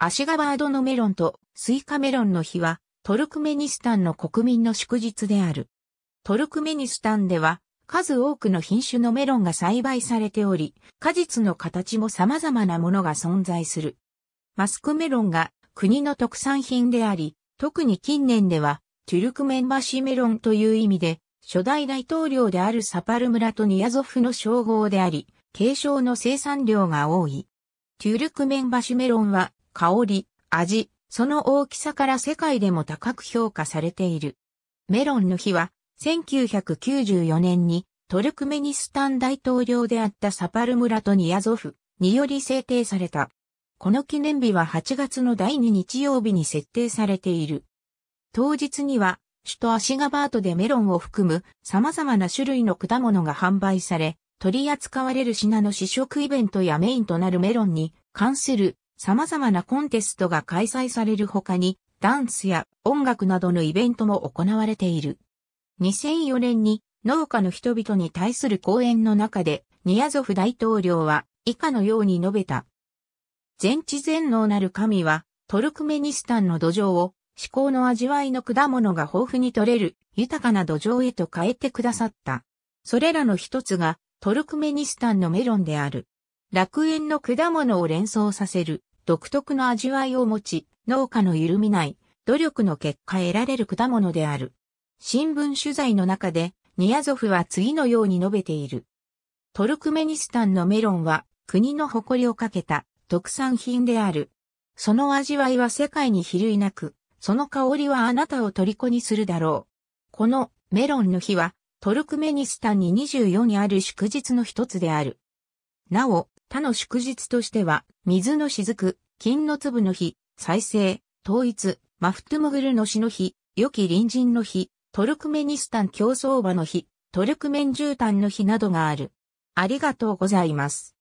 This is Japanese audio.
アシガバードのメロンとスイカメロンの日はトルクメニスタンの国民の祝日である。トルクメニスタンでは数多くの品種のメロンが栽培されており、果実の形も様々なものが存在する。マスクメロンが国の特産品であり、特に近年ではトゥルクメンバシメロンという意味で、初代大統領であるサパル村とニヤゾフの称号であり、継承の生産量が多い。トゥルクメンバシメロンは香り、味、その大きさから世界でも高く評価されている。メロンの日は、1994年にトルクメニスタン大統領であったサパル村とニアゾフにより制定された。この記念日は8月の第2日曜日に設定されている。当日には、首都アシガバートでメロンを含む様々な種類の果物が販売され、取り扱われる品の試食イベントやメインとなるメロンに関する様々なコンテストが開催される他に、ダンスや音楽などのイベントも行われている。2004年に農家の人々に対する講演の中で、ニヤゾフ大統領は以下のように述べた。全知全能なる神は、トルクメニスタンの土壌を、至高の味わいの果物が豊富に取れる豊かな土壌へと変えてくださった。それらの一つがトルクメニスタンのメロンである。楽園の果物を連想させる。独特の味わいを持ち、農家の緩みない、努力の結果得られる果物である。新聞取材の中で、ニヤゾフは次のように述べている。トルクメニスタンのメロンは国の誇りをかけた特産品である。その味わいは世界に比類なく、その香りはあなたを虜にするだろう。このメロンの日はトルクメニスタンに24にある祝日の一つである。なお、他の祝日としては、水の雫、金の粒の日、再生、統一、マフトゥモグルの死の日、良き隣人の日、トルクメニスタン競争場の日、トルクメン絨毯の日などがある。ありがとうございます。